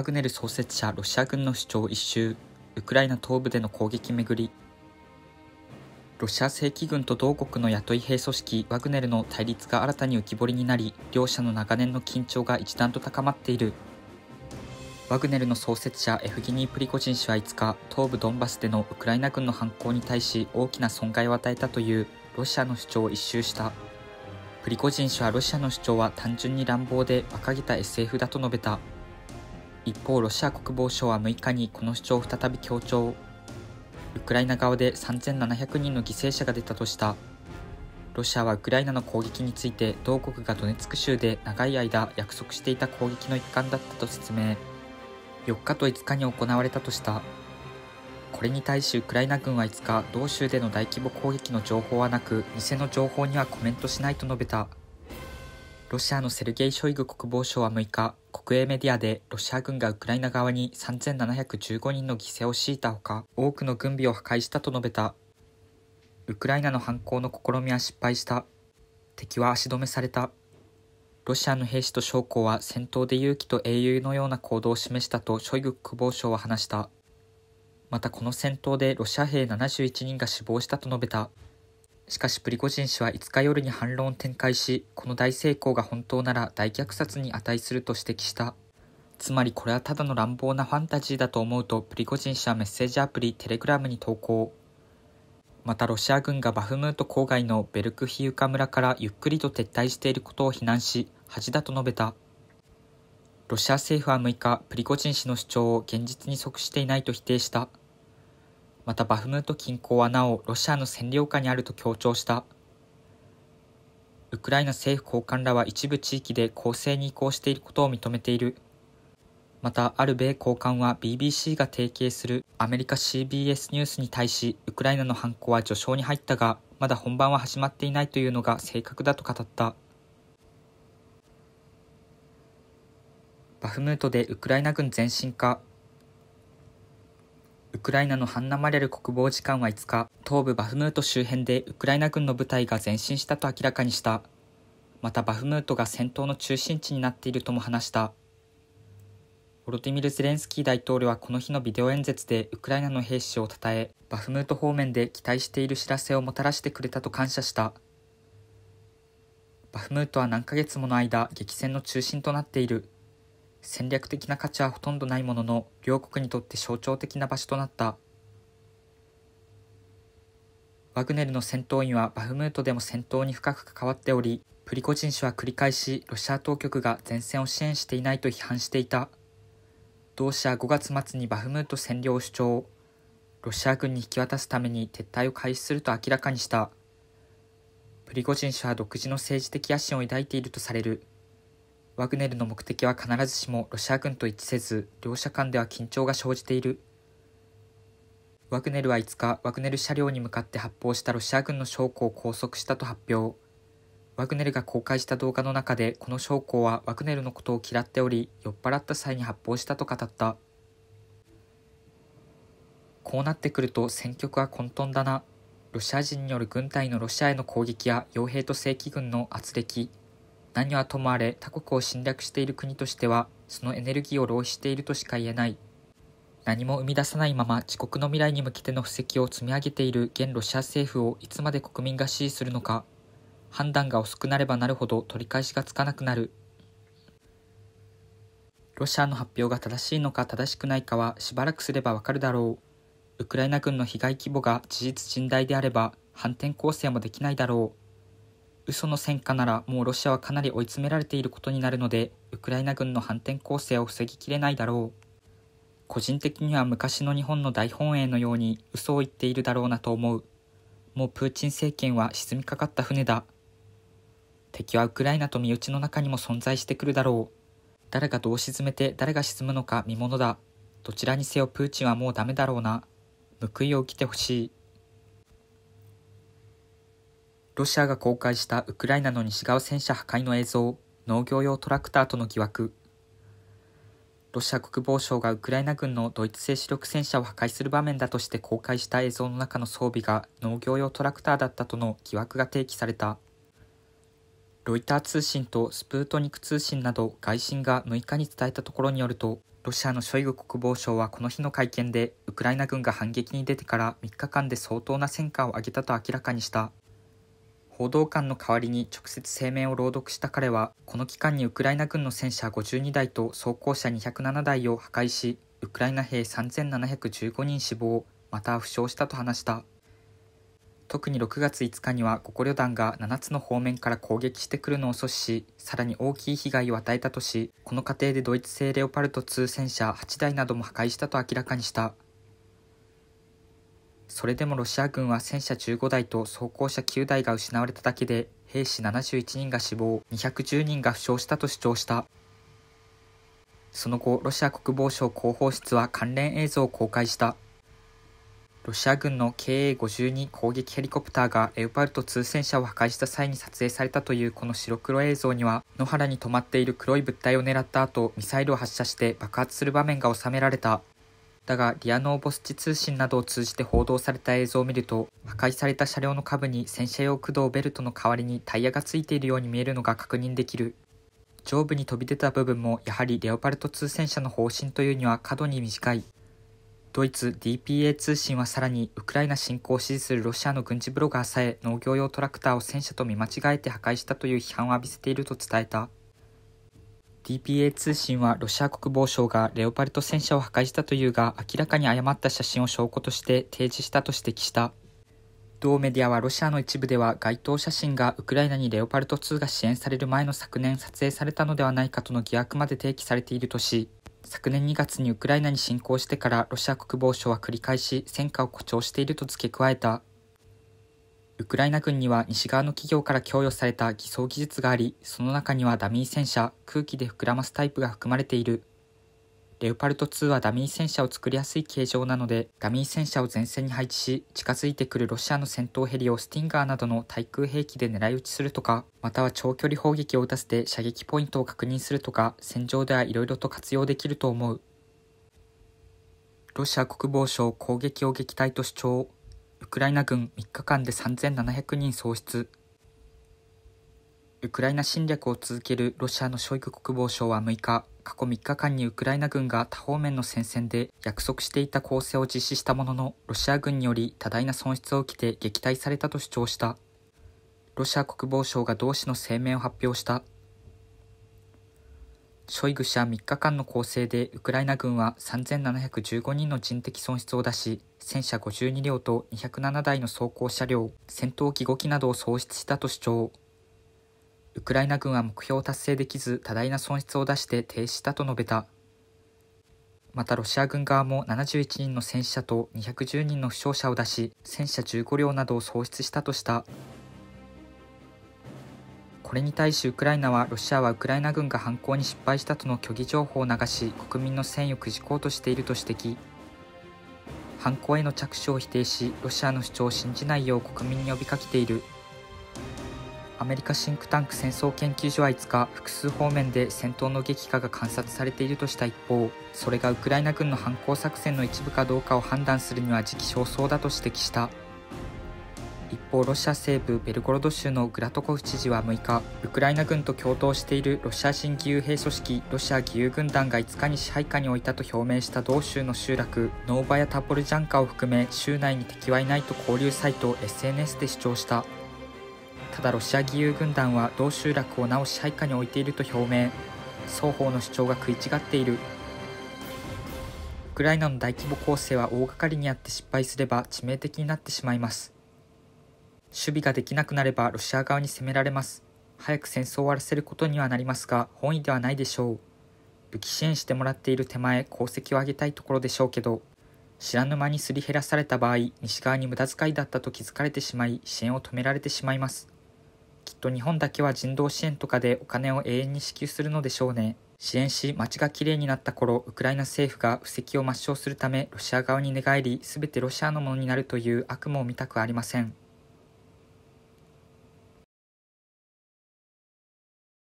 ワグネル創設者ロシア軍の主張一周ウクライナ東部での攻撃めぐりロシア正規軍と同国の雇い兵組織ワグネルの対立が新たに浮き彫りになり両者の長年の緊張が一段と高まっているワグネルの創設者エフギニー・プリゴジン氏は5日東部ドンバスでのウクライナ軍の反行に対し大きな損害を与えたというロシアの主張を一周したプリゴジン氏はロシアの主張は単純に乱暴で馬鹿げた SF だと述べた一方、ロシア国防省は6日にこの主張を再び強調。ウクライナ側で3700人の犠牲者が出たとした。ロシアはウクライナの攻撃について、同国がドネツク州で長い間約束していた攻撃の一環だったと説明。4日と5日に行われたとした。これに対しウクライナ軍は5日、同州での大規模攻撃の情報はなく、偽の情報にはコメントしないと述べた。ロシアのセルゲイ・ショイグ国防省は6日、国営メディアでロシア軍がウクライナ側に3715人の犠牲を強いたほか、多くの軍備を破壊したと述べた。ウクライナの反攻の試みは失敗した。敵は足止めされた。ロシアの兵士と将校は戦闘で勇気と英雄のような行動を示したとショイグ国防相は話した。またこの戦闘でロシア兵71人が死亡したと述べた。しかしプリゴジン氏は5日夜に反論を展開し、この大成功が本当なら大虐殺に値すると指摘した。つまりこれはただの乱暴なファンタジーだと思うとプリゴジン氏はメッセージアプリテレグラムに投稿。またロシア軍がバフムート郊外のベルクヒウカ村からゆっくりと撤退していることを非難し、恥だと述べた。ロシア政府は6日、プリゴジン氏の主張を現実に即していないと否定した。またバフムート近郊はなおロシアの占領下にあると強調したウクライナ政府高官らは一部地域で攻勢に移行していることを認めているまたある米高官は BBC が提携するアメリカ CBS ニュースに対しウクライナの犯行は序章に入ったがまだ本番は始まっていないというのが正確だと語ったバフムートでウクライナ軍前進かウクライナのハンナ・マリャル国防次官は5日、東部バフムート周辺でウクライナ軍の部隊が前進したと明らかにした。またバフムートが戦闘の中心地になっているとも話した。ボロディミル・ゼレンスキー大統領はこの日のビデオ演説でウクライナの兵士を称え、バフムート方面で期待している知らせをもたらしてくれたと感謝した。バフムートは何ヶ月もの間、激戦の中心となっている。戦略的な価値はほとんどないものの両国にとって象徴的な場所となったワグネルの戦闘員はバフムートでも戦闘に深く関わっておりプリコジン氏は繰り返しロシア当局が前線を支援していないと批判していた同志は5月末にバフムート占領を主張ロシア軍に引き渡すために撤退を開始すると明らかにしたプリゴジン氏は独自の政治的野心を抱いているとされるワグネルの目的は必ずしもロシア軍と一致せず、両者間では緊張が生じている。ワグネルは5日、ワグネル車両に向かって発砲したロシア軍の将校を拘束したと発表。ワグネルが公開した動画の中で、この将校はワグネルのことを嫌っており、酔っ払った際に発砲したと語った。こうなってくると戦局は混沌だな。ロシア人による軍隊のロシアへの攻撃や傭兵と正規軍の圧力、何はともあれ他国を侵略している国としてはそのエネルギーを浪費しているとしか言えない何も生み出さないまま自国の未来に向けての布石を積み上げている現ロシア政府をいつまで国民が支持するのか判断が遅くなればなるほど取り返しがつかなくなるロシアの発表が正しいのか正しくないかはしばらくすればわかるだろうウクライナ軍の被害規模が事実甚大であれば反転攻勢もできないだろう嘘の戦果ならもうロシアはかなり追い詰められていることになるのでウクライナ軍の反転攻勢を防ぎきれないだろう個人的には昔の日本の大本営のように嘘を言っているだろうなと思うもうプーチン政権は沈みかかった船だ敵はウクライナと身内の中にも存在してくるだろう誰がどう沈めて誰が沈むのか見ものだどちらにせよプーチンはもうダメだろうな報いを受けてほしいロシアが公開したウクライナの西側戦車破壊の映像、農業用トラクターとの疑惑。ロシア国防省がウクライナ軍のドイツ製主力戦車を破壊する場面だとして公開した映像の中の装備が農業用トラクターだったとの疑惑が提起された。ロイター通信とスプートニク通信など外信が6日に伝えたところによると、ロシアのショイグ国防省はこの日の会見で、ウクライナ軍が反撃に出てから3日間で相当な戦果を上げたと明らかにした。報道官の代わりに直接声明を朗読した彼は、この期間にウクライナ軍の戦車52台と装甲車207台を破壊し、ウクライナ兵3715人死亡、また負傷したと話した。特に6月5日には5個旅団が7つの方面から攻撃してくるのを阻止し、さらに大きい被害を与えたとし、この過程でドイツ製レオパルト2戦車8台なども破壊したと明らかにした。それでもロシア軍は戦車15台と装甲車9台が失われただけで兵士71人が死亡210人が負傷したと主張したその後ロシア国防省広報室は関連映像を公開したロシア軍の KA52 攻撃ヘリコプターがレオパルト2戦車を破壊した際に撮影されたというこの白黒映像には野原に止まっている黒い物体を狙った後ミサイルを発射して爆発する場面が収められただが、リアノーボスチ通信などを通じて報道された映像を見ると、破壊された車両の下部に戦車用駆動ベルトの代わりにタイヤがついているように見えるのが確認できる。上部に飛び出た部分もやはりレオパルト2戦車の方針というには過度に短い。ドイツ DPA 通信はさらにウクライナ侵攻を支持するロシアの軍事ブロガーさえ農業用トラクターを戦車と見間違えて破壊したという批判を浴びせていると伝えた。DPA 通信はロシア国防省がレオパルト戦車を破壊したというが明らかに誤った写真を証拠として提示したと指摘した同メディアはロシアの一部では該当写真がウクライナにレオパルト2が支援される前の昨年撮影されたのではないかとの疑惑まで提起されているとし昨年2月にウクライナに侵攻してからロシア国防省は繰り返し戦果を誇張していると付け加えたウクライナ軍には西側の企業から供与された偽装技術があり、その中にはダミー戦車、空気で膨らますタイプが含まれている。レオパルト2はダミー戦車を作りやすい形状なので、ダミー戦車を前線に配置し、近づいてくるロシアの戦闘ヘリをスティンガーなどの対空兵器で狙い撃ちするとか、または長距離砲撃を打たせて射撃ポイントを確認するとか、戦場ではいろいろと活用できると思う。ロシア国防省攻撃を撃退と主張。ウクライナ軍3日間で3700人喪失ウクライナ侵略を続けるロシアのショイグ国防相は6日、過去3日間にウクライナ軍が多方面の戦線で約束していた攻勢を実施したものの、ロシア軍により多大な損失を受けて撃退されたと主張した。ロシア国防省が同氏の声明を発表した。ショイグ氏は3日間の攻勢でウクライナ軍は3715人の人的損失を出し、戦車52両と207台の装甲車両、戦闘機5機などを喪失したと主張。ウクライナ軍は目標を達成できず多大な損失を出して停止したと述べた。またロシア軍側も71人の戦死者と210人の負傷者を出し、戦車15両などを喪失したとした。これに対しウクライナはロシアはウクライナ軍が犯行に失敗したとの虚偽情報を流し国民の戦意をくじこうとしていると指摘犯行への着手を否定しロシアの主張を信じないよう国民に呼びかけているアメリカシンクタンク戦争研究所は5日複数方面で戦闘の激化が観察されているとした一方それがウクライナ軍の反行作戦の一部かどうかを判断するには時期尚早だと指摘した。一方ロシア西部ベルゴロド州のグラトコフ知事は6日ウクライナ軍と共闘しているロシア人義勇兵組織ロシア義勇軍団が5日に支配下に置いたと表明した同州の集落ノーバヤ・タポルジャンカを含め州内に敵はいないと交流サイトを SNS で主張したただロシア義勇軍団は同集落をなお支配下に置いていると表明双方の主張が食い違っているウクライナの大規模攻勢は大掛かりにあって失敗すれば致命的になってしまいます守備ができなくなればロシア側に攻められます。早く戦争を終わらせることにはなりますが、本意ではないでしょう。武器支援してもらっている手前、功績を上げたいところでしょうけど、知らぬ間にすり減らされた場合、西側に無駄遣いだったと気づかれてしまい、支援を止められてしまいます。きっと日本だけは人道支援とかでお金を永遠に支給するのでしょうね。支援し、街がきれいになった頃、ウクライナ政府が布石を抹消するため、ロシア側に寝返り、すべてロシアのものになるという悪夢を見たくありません。